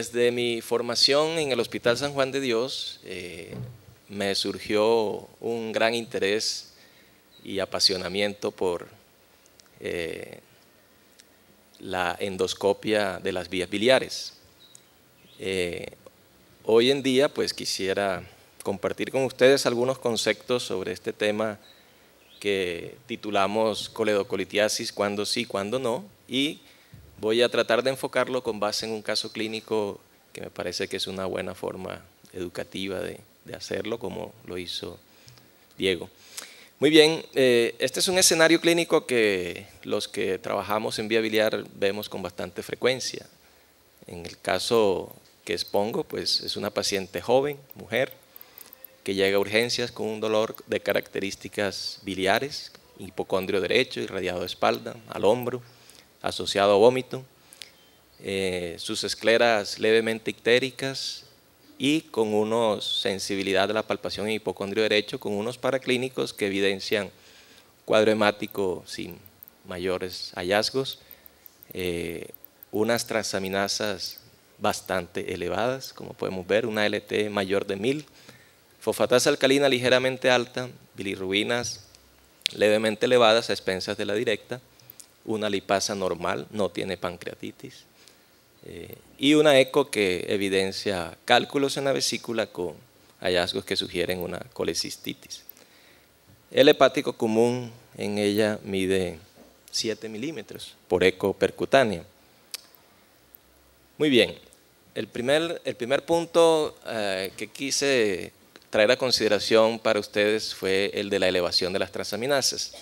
Desde mi formación en el Hospital San Juan de Dios eh, me surgió un gran interés y apasionamiento por eh, la endoscopia de las vías biliares. Eh, hoy en día pues quisiera compartir con ustedes algunos conceptos sobre este tema que titulamos coledocolitiasis, cuando sí, cuándo no, y Voy a tratar de enfocarlo con base en un caso clínico que me parece que es una buena forma educativa de, hacerlo, como lo hizo Diego. Muy bien, eh, este es un escenario clínico que los que trabajamos en vía biliar vemos con bastante frecuencia. En el caso que expongo, pues es una paciente joven, mujer, que llega a urgencias con un dolor de características biliares, hipocondrio derecho, irradiado de espalda, al hombro, asociado a vómito, eh, sus escleras levemente ictéricas y con una sensibilidad de la palpación en hipocondrio derecho, con unos paraclínicos que evidencian cuadro hemático sin mayores hallazgos, eh, unas transaminasas bastante elevadas, como podemos ver, una LT mayor de 1000, fosfatasa alcalina ligeramente alta, bilirrubinas levemente elevadas a expensas de la directa, una lipasa normal no tiene pancreatitis, eh, y una eco que evidencia cálculos en la vesícula con hallazgos que sugieren una colecistitis. El hepático común en ella mide 7 milímetros por eco percutánea. Muy bien, el primer, punto eh, que quise traer a consideración para ustedes fue el de la elevación de las transaminasas.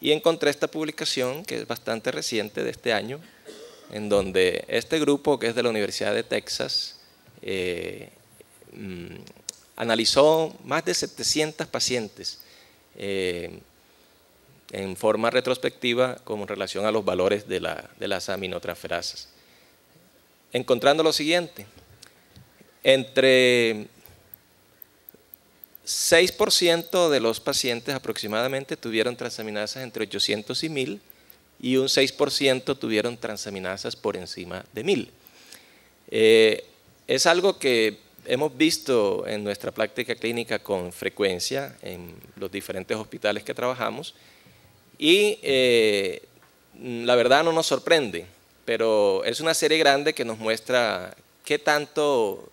Y encontré esta publicación que es bastante reciente de este año, en donde este grupo que es de la Universidad de Texas eh, mm, analizó más de 700 pacientes eh, en forma retrospectiva con relación a los valores de, de las aminotransferasas. Encontrando lo siguiente, entre 6% de los pacientes aproximadamente tuvieron transaminasas entre 800 y 1000 y un 6% tuvieron transaminasas por encima de 1000. Eh, es algo que hemos visto en nuestra práctica clínica con frecuencia en los diferentes hospitales que trabajamos y eh, la verdad no nos sorprende, pero es una serie grande que nos muestra ¿Qué tanto,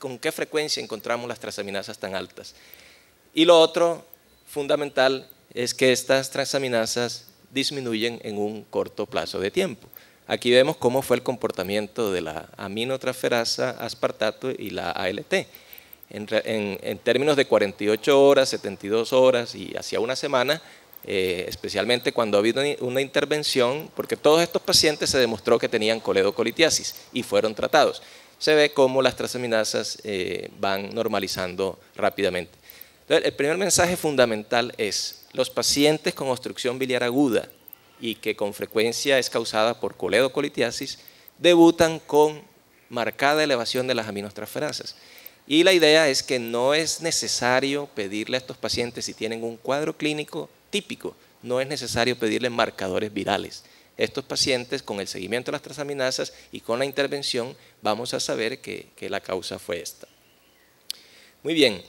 con qué frecuencia encontramos las transaminasas tan altas? Y lo otro fundamental es que estas transaminasas disminuyen en un corto plazo de tiempo. Aquí vemos cómo fue el comportamiento de la aminotransferasa, aspartato y la ALT. En, términos de 48 horas, 72 horas y hacia una semana, eh, especialmente cuando ha habido una intervención, porque todos estos pacientes se demostró que tenían coledocolitiasis y fueron tratados se ve cómo las transaminasas eh, van normalizando rápidamente. el primer mensaje fundamental es, los pacientes con obstrucción biliar aguda y que con frecuencia es causada por coledocolitiasis, debutan con marcada elevación de las aminotransferasas. Y la idea es que no es necesario pedirle a estos pacientes si tienen un cuadro clínico típico, no es necesario pedirle marcadores virales estos pacientes, con el seguimiento de las transaminasas y con la intervención, vamos a saber que, la causa fue esta. Muy bien,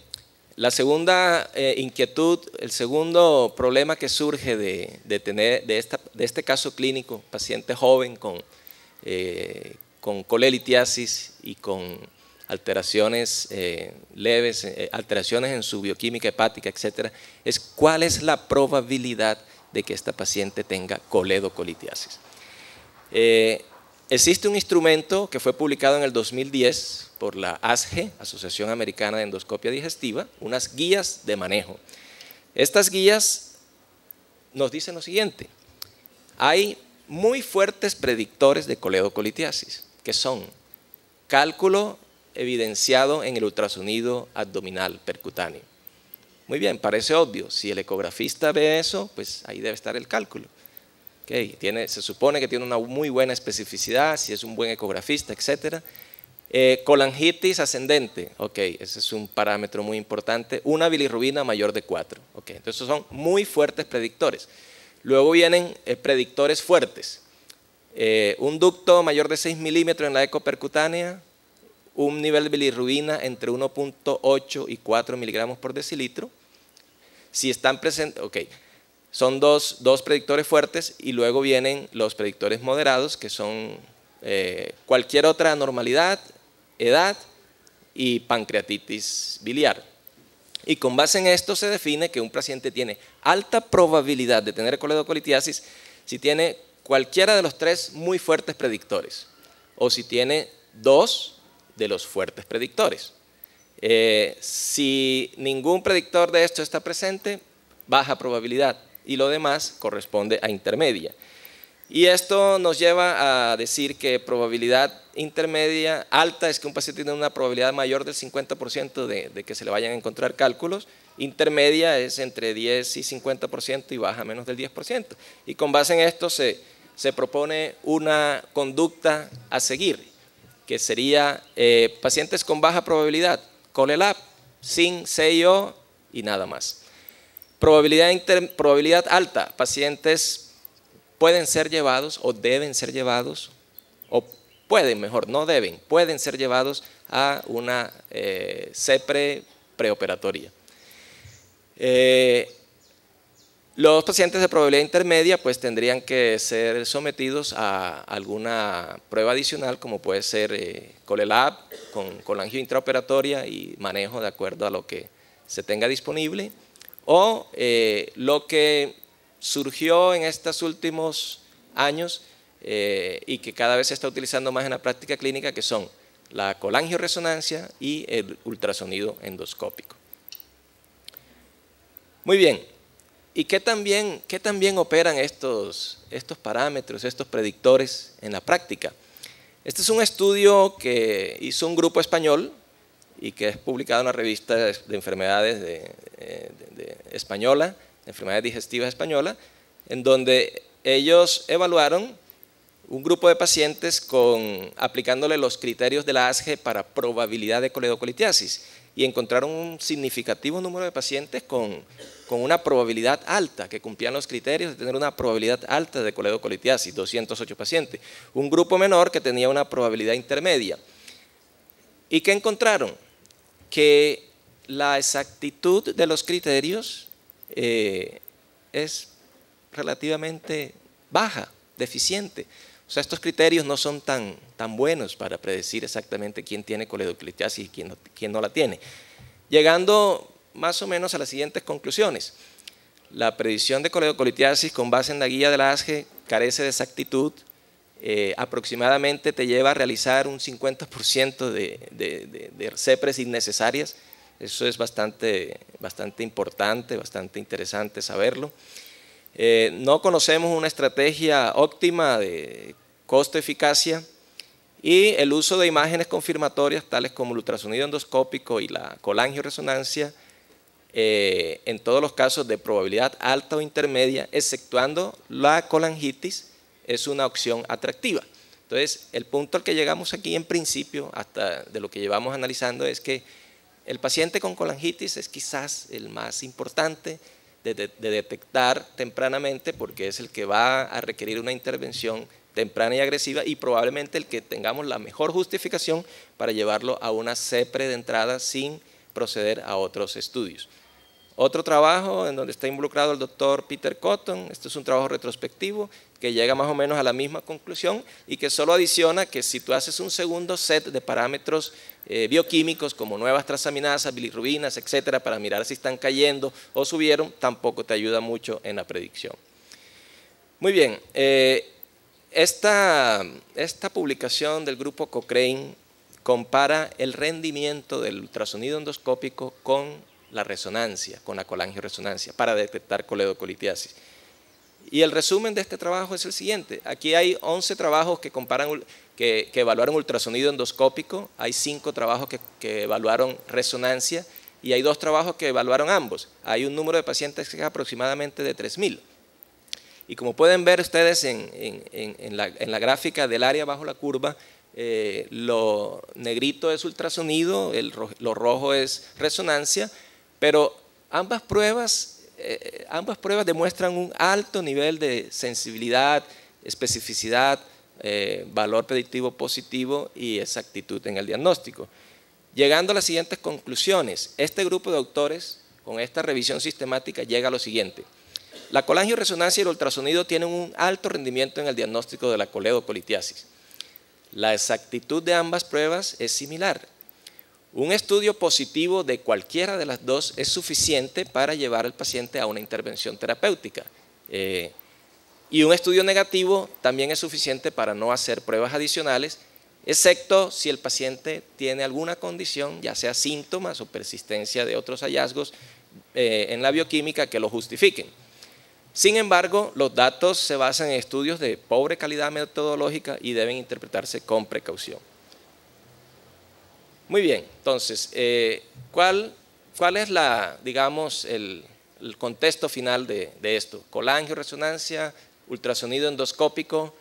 la segunda eh, inquietud, el segundo problema que surge de, de tener, de, esta, de, este caso clínico, paciente joven con, eh, colelitiasis y con alteraciones eh, leves, alteraciones en su bioquímica hepática, etcétera, es cuál es la probabilidad de de que esta paciente tenga coledocolitiasis. Eh, existe un instrumento que fue publicado en el 2010 por la ASGE, Asociación Americana de Endoscopia Digestiva, unas guías de manejo. Estas guías nos dicen lo siguiente, hay muy fuertes predictores de coledocolitiasis, que son cálculo evidenciado en el ultrasonido abdominal percutáneo muy bien, parece obvio. Si el ecografista ve eso, pues ahí debe estar el cálculo. Okay, se supone que tiene una muy buena especificidad, si es un buen ecografista, etc. Eh, colangitis ascendente, ok, ese es un parámetro muy importante. Una bilirrubina mayor de 4, ok, entonces son muy fuertes predictores. Luego vienen eh, predictores fuertes. Eh, un ducto mayor de 6 milímetros en la ecopercutánea, un nivel de bilirrubina entre 1.8 y 4 miligramos por decilitro. Si están presentes, ok, son dos, predictores fuertes y luego vienen los predictores moderados, que son eh, cualquier otra anormalidad, edad y pancreatitis biliar. Y con base en esto se define que un paciente tiene alta probabilidad de tener coledocolitiasis si tiene cualquiera de los tres muy fuertes predictores o si tiene dos de los fuertes predictores. Eh, si ningún predictor de esto está presente, baja probabilidad y lo demás corresponde a intermedia. Y esto nos lleva a decir que probabilidad intermedia alta es que un paciente tiene una probabilidad mayor del 50% de, que se le vayan a encontrar cálculos, intermedia es entre 10 y 50% y baja menos del 10%. Y con base en esto se, se propone una conducta a seguir que sería eh, pacientes con baja probabilidad, app, sin CIO y nada más. Probabilidad, probabilidad alta, pacientes pueden ser llevados o deben ser llevados, o pueden mejor, no deben, pueden ser llevados a una eh, CEPRE preoperatoria. Eh, los pacientes de probabilidad intermedia pues tendrían que ser sometidos a alguna prueba adicional como puede ser eh, Colelab con colangio intraoperatoria y manejo de acuerdo a lo que se tenga disponible o eh, lo que surgió en estos últimos años eh, y que cada vez se está utilizando más en la práctica clínica que son la colangioresonancia y el ultrasonido endoscópico. Muy bien. ¿Y qué también, qué también operan estos, estos parámetros, estos predictores en la práctica? Este es un estudio que hizo un grupo español y que es publicado en una revista de enfermedades de, eh, española, enfermedades digestivas española, en donde ellos evaluaron un grupo de pacientes con, aplicándole los criterios de la ASGE para probabilidad de coledocolitiasis y encontraron un significativo número de pacientes con con una probabilidad alta, que cumplían los criterios de tener una probabilidad alta de coledocolitiasis, 208 pacientes. Un grupo menor que tenía una probabilidad intermedia. ¿Y qué encontraron? Que la exactitud de los criterios eh, es relativamente baja, deficiente. O sea, estos criterios no son tan, tan buenos para predecir exactamente quién tiene coledocolitiasis y quién no, quién no la tiene. Llegando más o menos a las siguientes conclusiones. La predicción de coleocolitiasis con base en la guía de la ASGE carece de exactitud. Eh, aproximadamente te lleva a realizar un 50% de, CEPRES innecesarias. Eso es bastante, importante, bastante interesante saberlo. Eh, no conocemos una estrategia óptima de costo-eficacia y el uso de imágenes confirmatorias tales como el ultrasonido endoscópico y la colangioresonancia eh, en todos los casos de probabilidad alta o intermedia, exceptuando la colangitis, es una opción atractiva. Entonces, el punto al que llegamos aquí en principio, hasta de lo que llevamos analizando, es que el paciente con colangitis es quizás el más importante de, de, detectar tempranamente porque es el que va a requerir una intervención temprana y agresiva y probablemente el que tengamos la mejor justificación para llevarlo a una CEPRE de entrada sin proceder a otros estudios. Otro trabajo en donde está involucrado el doctor Peter Cotton, este es un trabajo retrospectivo que llega más o menos a la misma conclusión y que solo adiciona que si tú haces un segundo set de parámetros eh, bioquímicos como nuevas trasaminasas, bilirrubinas, etcétera, para mirar si están cayendo o subieron, tampoco te ayuda mucho en la predicción. Muy bien, eh, esta, esta publicación del grupo Cochrane compara el rendimiento del ultrasonido endoscópico con la resonancia, con la colangioresonancia, para detectar coledocolitiasis. Y el resumen de este trabajo es el siguiente. Aquí hay 11 trabajos que, comparan, que, que evaluaron ultrasonido endoscópico, hay 5 trabajos que, que, evaluaron resonancia y hay 2 trabajos que evaluaron ambos. Hay un número de pacientes que es aproximadamente de 3.000. Y como pueden ver ustedes en, en, en, la, en, la, gráfica del área bajo la curva, eh, lo negrito es ultrasonido, el, lo rojo es resonancia pero eh, ambas pruebas, demuestran un alto nivel de sensibilidad, especificidad, eh, valor predictivo positivo y exactitud en el diagnóstico. Llegando a las siguientes conclusiones, este grupo de autores con esta revisión sistemática llega a lo siguiente. La colangioresonancia y el ultrasonido tienen un alto rendimiento en el diagnóstico de la coleopolitiasis. La exactitud de ambas pruebas es similar, un estudio positivo de cualquiera de las dos es suficiente para llevar al paciente a una intervención terapéutica. Eh, y un estudio negativo también es suficiente para no hacer pruebas adicionales, excepto si el paciente tiene alguna condición, ya sea síntomas o persistencia de otros hallazgos eh, en la bioquímica que lo justifiquen. Sin embargo, los datos se basan en estudios de pobre calidad metodológica y deben interpretarse con precaución. Muy bien, entonces, eh, ¿cuál, es la, digamos, el, contexto final de, esto? ¿Colangio, resonancia, ultrasonido endoscópico?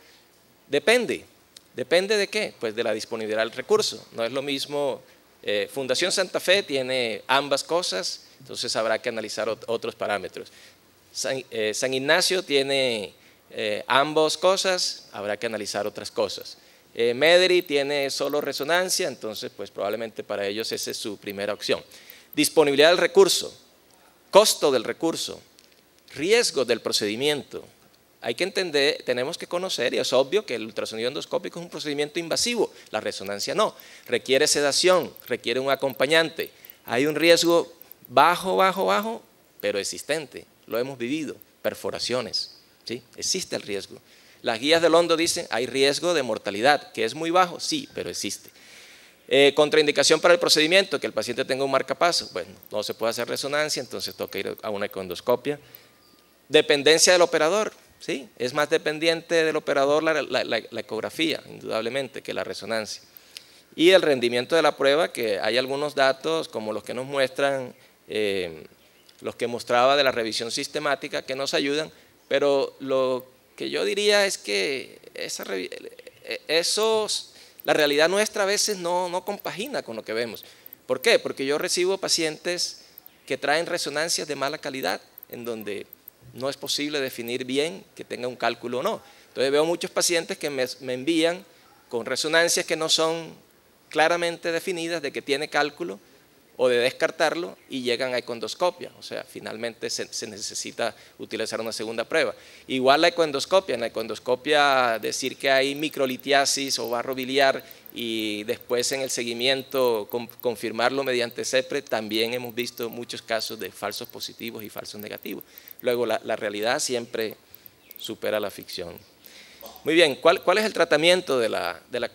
Depende. ¿Depende de qué? Pues de la disponibilidad del recurso. No es lo mismo, eh, Fundación Santa Fe tiene ambas cosas, entonces habrá que analizar otros parámetros. San, eh, San Ignacio tiene ambas cosas, habrá que analizar otras cosas. Eh, Medri tiene solo resonancia, entonces pues probablemente para ellos esa es su primera opción. Disponibilidad del recurso, costo del recurso, riesgo del procedimiento. Hay que entender, tenemos que conocer, y es obvio que el ultrasonido endoscópico es un procedimiento invasivo, la resonancia no. Requiere sedación, requiere un acompañante. Hay un riesgo bajo, bajo, bajo, pero existente. Lo hemos vivido, perforaciones. ¿sí? Existe el riesgo. Las guías del hondo dicen, hay riesgo de mortalidad, que es muy bajo, sí, pero existe. Eh, contraindicación para el procedimiento, que el paciente tenga un marcapaso. Bueno, no se puede hacer resonancia, entonces toca ir a una econdoscopia. Dependencia del operador, ¿sí? Es más dependiente del operador la, ecografía, indudablemente, que la resonancia. Y el rendimiento de la prueba, que hay algunos datos, como los que nos muestran, eh, los que mostraba de la revisión sistemática, que nos ayudan, pero lo que yo diría es que la realidad nuestra a veces no, compagina con lo que vemos. ¿Por qué? Porque yo recibo pacientes que traen resonancias de mala calidad, en donde no es posible definir bien que tenga un cálculo o no. Entonces veo muchos pacientes que me envían con resonancias que no son claramente definidas de que tiene cálculo, o de descartarlo y llegan a ecoendoscopia. O sea, finalmente se, necesita utilizar una segunda prueba. Igual la ecoendoscopia. En la ecoendoscopia decir que hay microlitiasis o barro biliar y después en el seguimiento confirmarlo mediante CEPRE, también hemos visto muchos casos de falsos positivos y falsos negativos. Luego, la realidad siempre supera la ficción. Muy bien, ¿cuál, es el tratamiento de la, de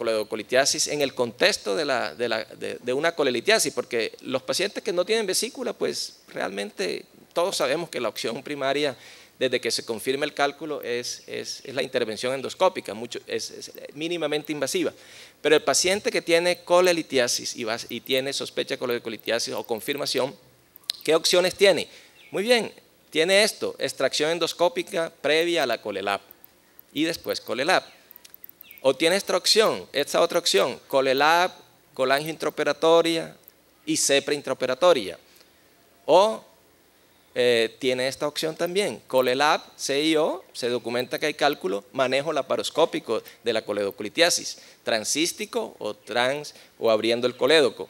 en el contexto de, una colelitiasis? Porque los pacientes que no tienen vesícula, pues realmente todos sabemos que la opción primaria, desde que se confirme el cálculo, es, la intervención endoscópica, mucho, es, mínimamente invasiva. Pero el paciente que tiene colelitiasis y, tiene sospecha de colelitiasis o confirmación, ¿qué opciones tiene? Muy bien, tiene esto, extracción endoscópica previa a la colelap y después Colelab. O tiene esta opción, esta otra opción, Colelab, colangio intraoperatoria y CEPRA intraoperatoria. O eh, tiene esta opción también, Colelab, CIO, se documenta que hay cálculo, manejo laparoscópico de la coledocolitiasis, transístico o trans o abriendo el colédoco.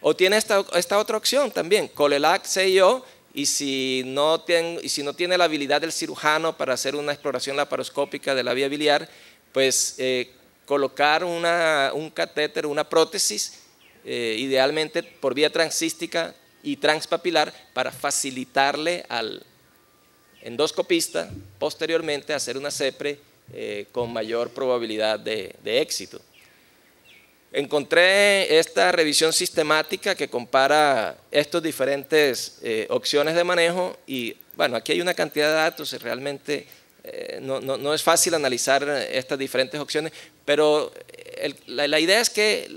O tiene esta, esta otra opción también, Colelab, CIO, y si, no y si no tiene la habilidad del cirujano para hacer una exploración laparoscópica de la vía biliar, pues eh, colocar un catéter, una prótesis, eh, idealmente por vía transística y transpapilar, para facilitarle al endoscopista posteriormente hacer una CEPRE eh, con mayor probabilidad de éxito. Encontré esta revisión sistemática que compara estas diferentes eh, opciones de manejo y bueno, aquí hay una cantidad de datos, realmente eh, no, es fácil analizar estas diferentes opciones, pero eh, la, idea es que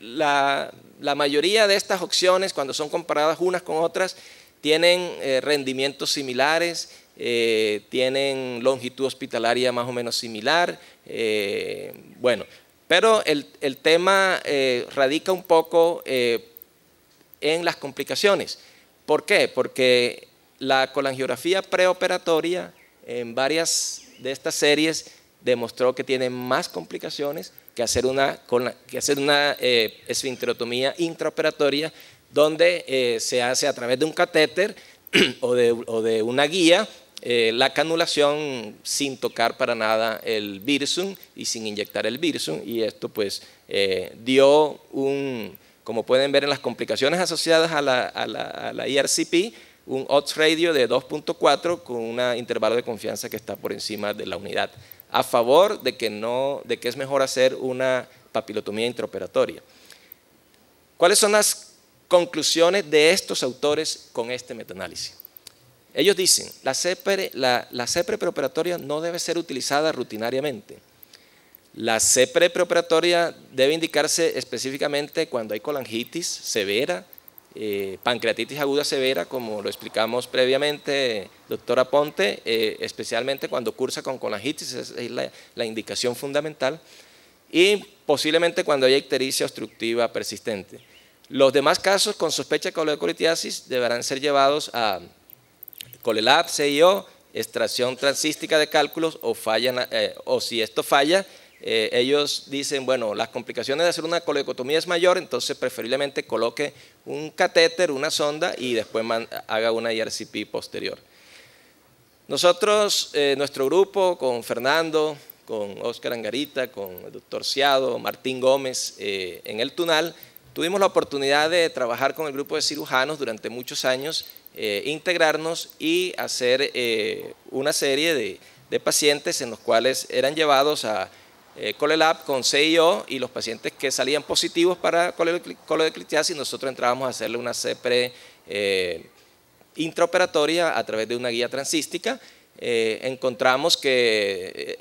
la, mayoría de estas opciones, cuando son comparadas unas con otras, tienen rendimientos similares, tienen longitud hospitalaria más o menos similar. bueno, pero el, tema eh, radica un poco eh, en las complicaciones. ¿Por qué? Porque la colangiografía preoperatoria en varias de estas series demostró que tiene más complicaciones que hacer una, que hacer una eh, esfinterotomía intraoperatoria donde se hace a través de un catéter o de una guía eh, la canulación sin tocar para nada el virsum y sin inyectar el virus, y esto pues eh, dio un, como pueden ver en las complicaciones asociadas a la, IRCP, un odds radio de 2.4 con un intervalo de confianza que está por encima de la unidad, a favor de que, no, de que es mejor hacer una papilotomía intraoperatoria. ¿Cuáles son las conclusiones de estos autores con este metanálisis? Ellos dicen, la CEPRE, la, preoperatoria no debe ser utilizada rutinariamente. La CEPRE preoperatoria debe indicarse específicamente cuando hay colangitis severa, eh, pancreatitis aguda severa, como lo explicamos previamente, doctora Ponte, eh, especialmente cuando cursa con colangitis, es, la, indicación fundamental, y posiblemente cuando hay ictericia obstructiva persistente. Los demás casos con sospecha de colitiasis deberán ser llevados a Colelab, CIO, extracción transística de cálculos o, fallan, eh, o si esto falla, eh, ellos dicen, bueno, las complicaciones de hacer una colecotomía es mayor, entonces preferiblemente coloque un catéter, una sonda y después haga una IRCP posterior. Nosotros, eh, nuestro grupo, con Fernando, con Óscar Angarita, con el doctor Ciado, Martín Gómez en el Tunal, tuvimos la oportunidad de trabajar con el grupo de cirujanos durante muchos años eh, integrarnos y hacer eh, una serie de, pacientes en los cuales eran llevados a eh, Colelab con CIO y los pacientes que salían positivos para y nosotros entrábamos a hacerle una pre intraoperatoria a través de una guía transística encontramos que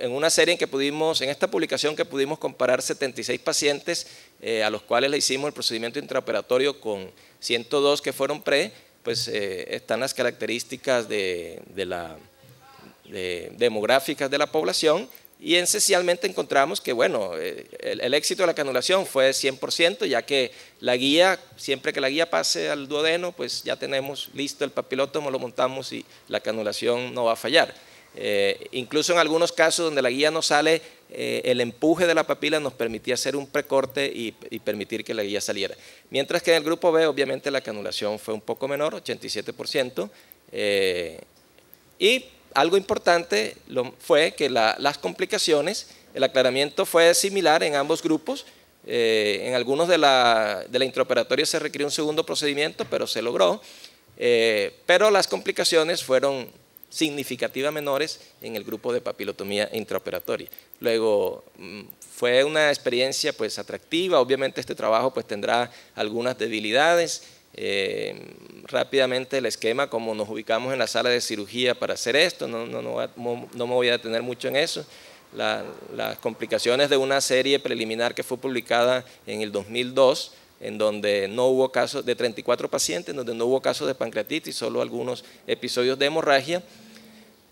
en, una serie en que pudimos, en esta publicación que pudimos comparar 76 pacientes a los cuales le hicimos el procedimiento intraoperatorio con 102 que fueron pre, pues eh, están las características demográficas de la población y esencialmente encontramos que, bueno, eh, el, éxito de la canulación fue 100%, ya que la guía, siempre que la guía pase al duodeno, pues ya tenemos listo el papilotomo, lo montamos y la canulación no va a fallar. Eh, incluso en algunos casos donde la guía no sale, eh, el empuje de la papila nos permitía hacer un precorte y, permitir que la guía saliera. Mientras que en el grupo B, obviamente, la canulación fue un poco menor, 87%. Eh, y algo importante fue que las complicaciones, el aclaramiento fue similar en ambos grupos. en algunos de la, de la intraoperatoria se requirió un segundo procedimiento, pero se logró. pero las complicaciones fueron significativa menores en el grupo de papilotomía intraoperatoria. Luego, mm, fue una experiencia pues atractiva, obviamente este trabajo pues tendrá algunas debilidades, eh, rápidamente el esquema, como nos ubicamos en la sala de cirugía para hacer esto, no, no, no, no me voy a detener mucho en eso. las complicaciones de una serie preliminar que fue publicada en el 2002, en donde no hubo casos de 34 pacientes, en donde no hubo casos de pancreatitis, solo algunos episodios de hemorragia.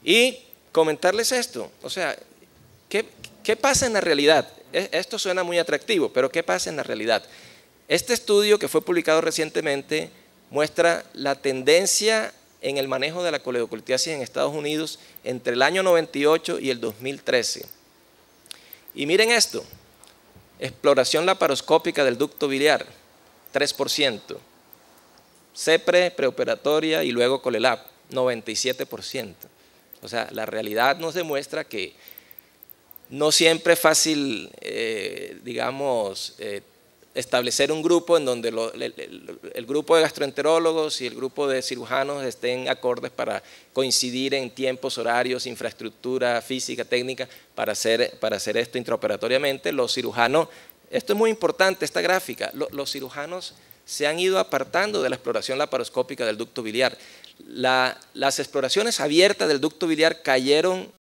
Y comentarles esto, o sea, ¿qué, pasa en la realidad? E, esto suena muy atractivo, pero ¿qué pasa en la realidad? Este estudio que fue publicado recientemente muestra la tendencia en el manejo de la coleocultiasis en Estados Unidos entre el año 98 y el 2013. Y miren esto, exploración laparoscópica del ducto biliar, 3%, CEPRE preoperatoria y luego COLELAP, 97%. O sea, la realidad nos demuestra que no siempre es fácil, eh, digamos, eh, establecer un grupo en donde el, grupo de gastroenterólogos y el grupo de cirujanos estén acordes para coincidir en tiempos, horarios, infraestructura física, técnica, para hacer, esto intraoperatoriamente. Los cirujanos, esto es muy importante, esta gráfica, los cirujanos se han ido apartando de la exploración laparoscópica del ducto biliar. las exploraciones abiertas del ducto biliar cayeron